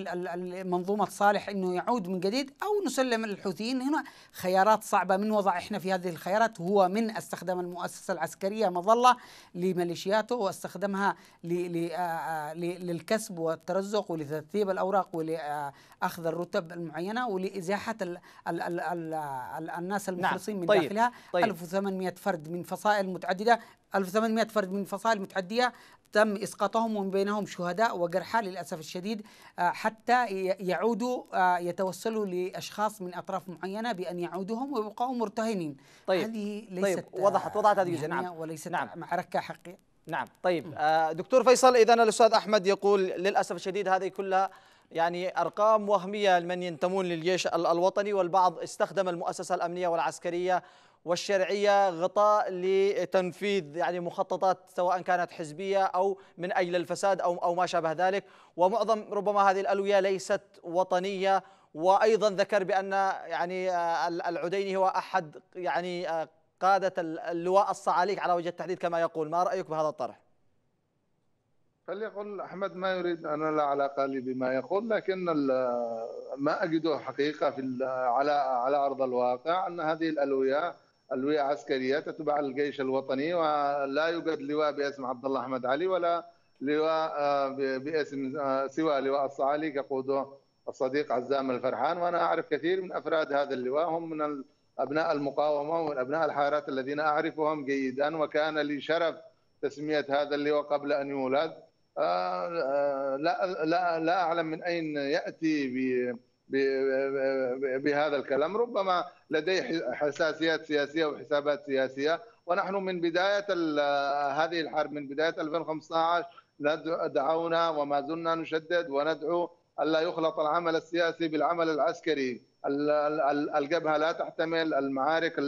منظومه صالح انه يعود من جديد او نسلم الحوثيين هنا خيارات صعبه من وضع احنا في هذه الخيارات هو من استخدم المؤسسه العسكريه مظله لميليشياته واستخدمها للكسب والترزق ولترتيب الاوراق ولاخذ الرتب المعينه ولازاحه الناس المخلصين نعم. من طيب. داخلها طيب. 1800 فرد من فصائل متعدده 1800 فرد من فصائل متعدية تم إسقاطهم ومن بينهم شهداء وجرحى للأسف الشديد آه، حتى يعودوا آه، يتوسلوا لأشخاص من أطراف معينة بأن يعودهم ويبقوا مرتهنين طيب هذه طيب، ليست طيب وضحت وضحت هذه نعم وليست نعم معركة حقيقية نعم طيب آه، دكتور فيصل إذا الأستاذ أحمد يقول للأسف الشديد هذه كلها يعني أرقام وهمية لمن ينتمون للجيش الوطني والبعض استخدم المؤسسة الأمنية والعسكرية والشرعية غطاء لتنفيذ يعني مخططات سواء كانت حزبية أو من أجل الفساد أو أو ما شابه ذلك ومعظم ربما هذه الألوية ليست وطنية وأيضا ذكر بأن يعني آه، العديني هو أحد يعني آه، قادة اللواء الصعاليك على وجه التحديد كما يقول ما رأيك بهذا الطرح؟ فليقل احمد ما يريد انا لا علاقه لي بما يقول لكن ما اجده حقيقه في على على ارض الواقع ان هذه الالويه الوية عسكرية تتبع الجيش الوطني ولا يوجد لواء باسم عبد الله أحمد علي ولا لواء آه، باسم آه، سوى لواء الصعالي يقوده الصديق عزام الفرحان وأنا أعرف كثير من أفراد هذا اللواء هم من أبناء المقاومة ومن ابناء الحارات الذين أعرفهم جيدا وكان لي شرف تسمية هذا اللواء قبل أن يولد آه، لا لا لا أعلم من أين يأتي ب بهذا الكلام ربما لديه حساسيات سياسية وحسابات سياسية ونحن من بداية هذه الحرب من بداية 2015 دعونا وما زلنا نشدد وندعو ألا يخلط العمل السياسي بالعمل العسكري الجبهة لا تحتمل المعارك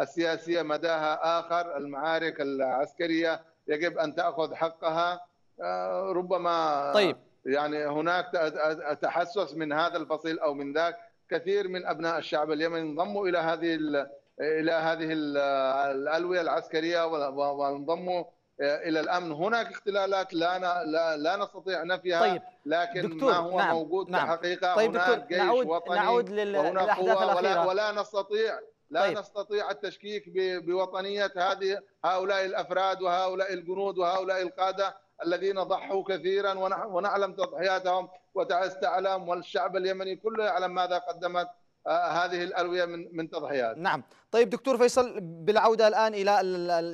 السياسية مداها آخر المعارك العسكرية يجب أن تأخذ حقها آه، ربما طيب يعني هناك تحسس من هذا الفصيل او من ذاك كثير من ابناء الشعب اليمني انضموا الى هذه الى هذه الالويه العسكريه وانضموا الى الامن هناك اختلالات لا لا, نستطيع نفيها طيب. لكن دكتور. ما هو نعم. موجود نعم. حقيقه طيب هناك دكتور. جيش نعود. وطني نعود لل... وهناك قوة ولا, ولا نستطيع لا طيب. نستطيع التشكيك بوطنيه هذه هؤلاء الافراد وهؤلاء الجنود وهؤلاء القاده الذين ضحوا كثيرا ونعلم تضحياتهم تعلم والشعب اليمني كله يعلم ماذا قدمت آه، هذه الألوية من من تضحيات نعم طيب دكتور فيصل بالعودة الآن إلى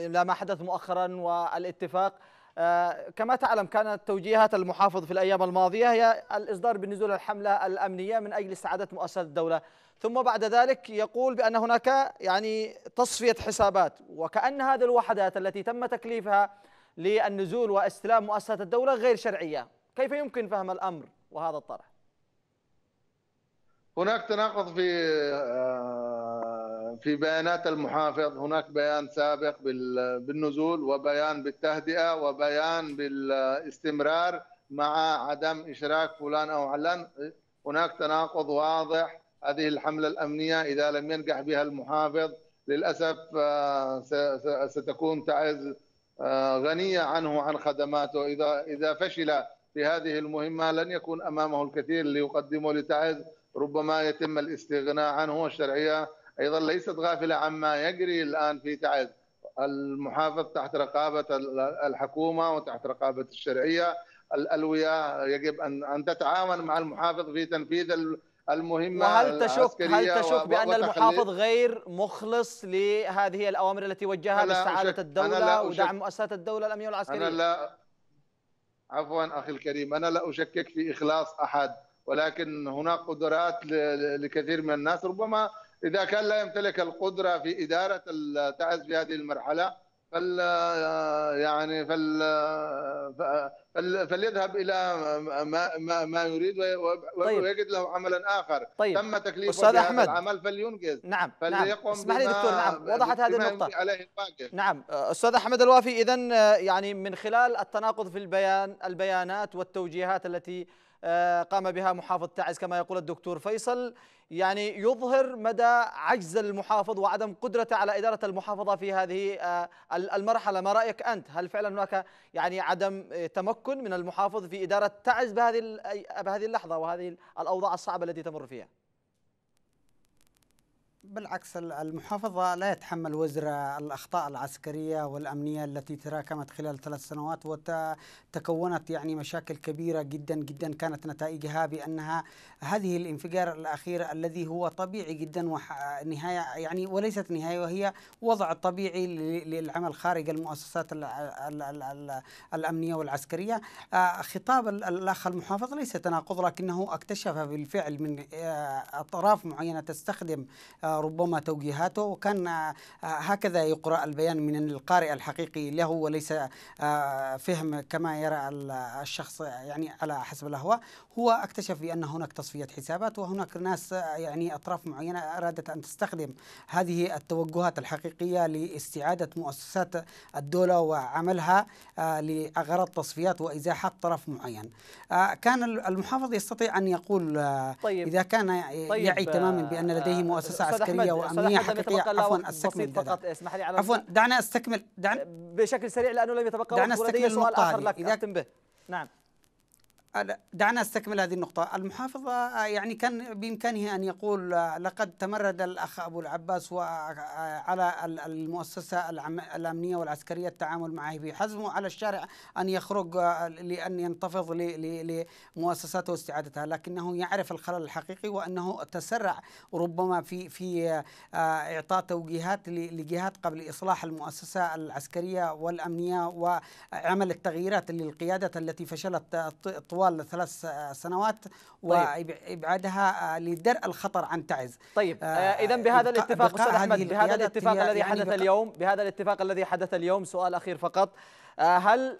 إلى ما حدث مؤخرا والاتفاق آه، كما تعلم كانت توجيهات المحافظ في الأيام الماضية هي الإصدار بالنزول الحملة الأمنية من أجل استعادة مؤسسات الدولة ثم بعد ذلك يقول بأن هناك يعني تصفية حسابات وكأن هذه الوحدات التي تم تكليفها للنزول واستلام مؤسسات الدولة غير شرعية كيف يمكن فهم الأمر وهذا الطرح هناك تناقض في آه، في بيانات المحافظ هناك بيان سابق بالنزول وبيان بالتهدئة وبيان بالاستمرار مع عدم إشراك فلان أو علان هناك تناقض واضح هذه الحملة الأمنية إذا لم ينجح بها المحافظ للأسف آه، ستكون تعز آه، غنية عنه عن خدماته إذا إذا فشل في هذه المهمة لن يكون أمامه الكثير ليقدمه لتعز ربما يتم الاستغناء عنه والشرعية أيضا ليست غافلة عما يجري الآن في تعز المحافظ تحت رقابة الحكومة وتحت رقابة الشرعية الألوية يجب أن أن تتعاون مع المحافظ في تنفيذ المهمة وهل تشك هل تشك بأن المحافظ غير مخلص لهذه الأوامر التي وجهها لاستعادة الدولة لا ودعم مؤسسات الدولة الأمنية والعسكرية؟ أنا لا عفوا أخي الكريم أنا لا أشكك في إخلاص أحد ولكن هناك قدرات لكثير من الناس ربما إذا كان لا يمتلك القدرة في إدارة التعز في هذه المرحلة فل يعني فل فليذهب الى ما ما, ما يريد طيب. ويجد له عملا اخر طيب. تم تكليفه استاذ احمد العمل فلينجز نعم فليقوم نعم. اسمح لي دكتور نعم وضحت هذه النقطه نعم استاذ احمد الوافي اذا يعني من خلال التناقض في البيان البيانات والتوجيهات التي آه، قام بها محافظ تعز كما يقول الدكتور فيصل يعني يظهر مدى عجز المحافظ وعدم قدرته على إدارة المحافظة في هذه آه، المرحلة ما رأيك أنت هل فعلا هناك يعني عدم آه، تمكن من المحافظ في إدارة تعز بهذه بهذه اللحظة وهذه الأوضاع الصعبة التي تمر فيها بالعكس المحافظة لا يتحمل وزر الأخطاء العسكرية والأمنية التي تراكمت خلال ثلاث سنوات وتكونت يعني مشاكل كبيرة جدا جدا كانت نتائجها بأنها هذه الانفجار الأخير الذي هو طبيعي جدا ونهاية يعني وليست نهاية وهي وضع طبيعي للعمل خارج المؤسسات الأمنية والعسكرية آه، خطاب الأخ المحافظ ليس تناقض لكنه اكتشف بالفعل من آه، أطراف معينة تستخدم آه، ربما توجيهاته وكان آه، آه، هكذا يقرأ البيان من القارئ الحقيقي له وليس آه، فهم كما يرى الشخص يعني على حسب الأهواء هو اكتشف بأن هناك تصفية حسابات وهناك ناس يعني أطراف معينة أرادت أن تستخدم هذه التوجهات الحقيقية لاستعادة مؤسسات الدولة وعملها لأغراض تصفيات وإزاحة طرف معين كان المحافظ يستطيع أن يقول طيب إذا كان طيب يعي تماما بأن لديه مؤسسة عسكرية عسكريه وامنيه حقيقيه عفوا استكمل فقط اسمح لي على عفوا دعنا استكمل دعنا بشكل سريع لانه لم يتبقى دعنا استكمل سؤال اخر لك اذا به نعم دعنا استكمل هذه النقطة المحافظة آه، يعني كان بإمكانه أن يقول آه، لقد تمرد الأخ أبو العباس آه، على المؤسسة الأمنية والعسكرية التعامل معه بحزم على الشارع أن يخرج لأن ينتفض لمؤسساته واستعادتها لكنه يعرف الخلل الحقيقي وأنه تسرع ربما في في إعطاء توجيهات لجهات قبل إصلاح المؤسسة العسكرية والأمنية وعمل التغييرات للقيادة التي فشلت طوال طوال ثلاث آه، سنوات طيب. وابعادها آه، لدرء الخطر عن تعز طيب آه, آه، اذا بهذا الاتفاق استاذ احمد بهذا الاتفاق الذي يعني حدث اليوم بهذا الاتفاق الذي حدث اليوم سؤال اخير فقط هل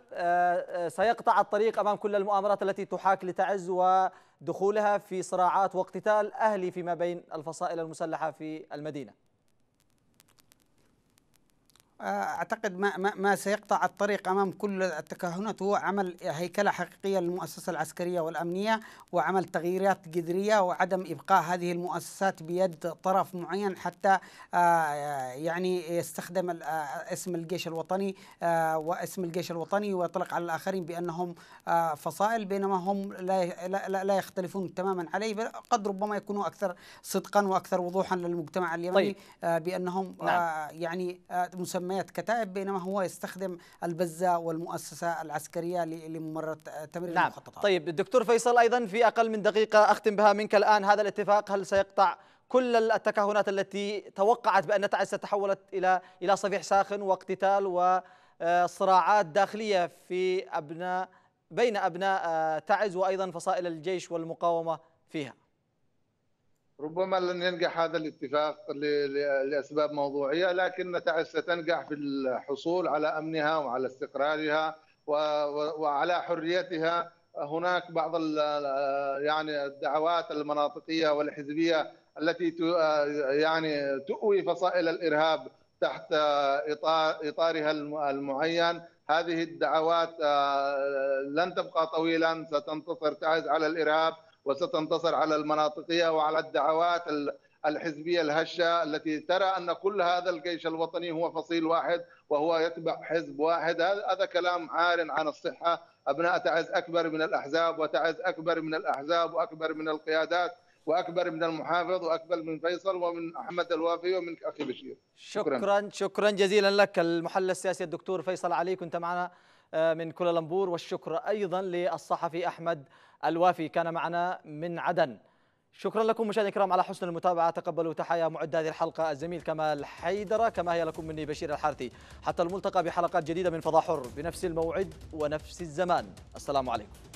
سيقطع الطريق امام كل المؤامرات التي تحاك لتعز ودخولها في صراعات واقتتال اهلي فيما بين الفصائل المسلحه في المدينه اعتقد ما ما, ما سيقطع الطريق امام كل التكهنات هو عمل هيكله حقيقيه للمؤسسه العسكريه والامنيه وعمل تغييرات جذريه وعدم ابقاء هذه المؤسسات بيد طرف معين حتى آه، يعني يستخدم آه، اسم الجيش الوطني آه، واسم الجيش الوطني ويطلق على الاخرين بانهم فصائل بينما هم لا لا, لا يختلفون تماما عليه قد ربما يكونوا اكثر صدقا واكثر وضوحا للمجتمع اليمني طيب. بانهم نعم. يعني مسمى 100 كتائب بينما هو يستخدم البزة والمؤسسة العسكرية لممرة آه، تمرير نعم. المخططات طيب الدكتور فيصل أيضا في أقل من دقيقة أختم بها منك الآن هذا الاتفاق هل سيقطع كل التكهنات التي توقعت بأن تعز تحولت إلى إلى صفيح ساخن واقتتال وصراعات داخلية في أبناء بين أبناء آه، تعز وأيضا فصائل الجيش والمقاومة فيها ربما لن ينجح هذا الاتفاق لاسباب موضوعيه لكن نتعس ستنجح في الحصول على امنها وعلى استقرارها وعلى حريتها هناك بعض يعني الدعوات المناطقيه والحزبيه التي يعني تؤوي فصائل الارهاب تحت اطارها المعين هذه الدعوات آه، لن تبقى طويلا ستنتصر تعز على الارهاب وستنتصر على المناطقيه وعلى الدعوات الحزبيه الهشه التي ترى ان كل هذا الجيش الوطني هو فصيل واحد وهو يتبع حزب واحد هذا كلام عار عن الصحه ابناء تعز اكبر من الاحزاب وتعز اكبر من الاحزاب واكبر من القيادات واكبر من المحافظ واكبر من فيصل ومن احمد الوافي ومن اخي بشير شكرا شكرا, شكرا جزيلا لك المحلل السياسي الدكتور فيصل علي كنت معنا آه، من كوالالمبور والشكر أيضا للصحفي أحمد الوافي كان معنا من عدن شكرا لكم مشاهدينا الكرام على حسن المتابعة تقبلوا تحايا معد هذه الحلقة الزميل كمال حيدرة كما هي لكم مني بشير الحارثي حتى الملتقى بحلقات جديدة من فضاحر بنفس الموعد ونفس الزمان السلام عليكم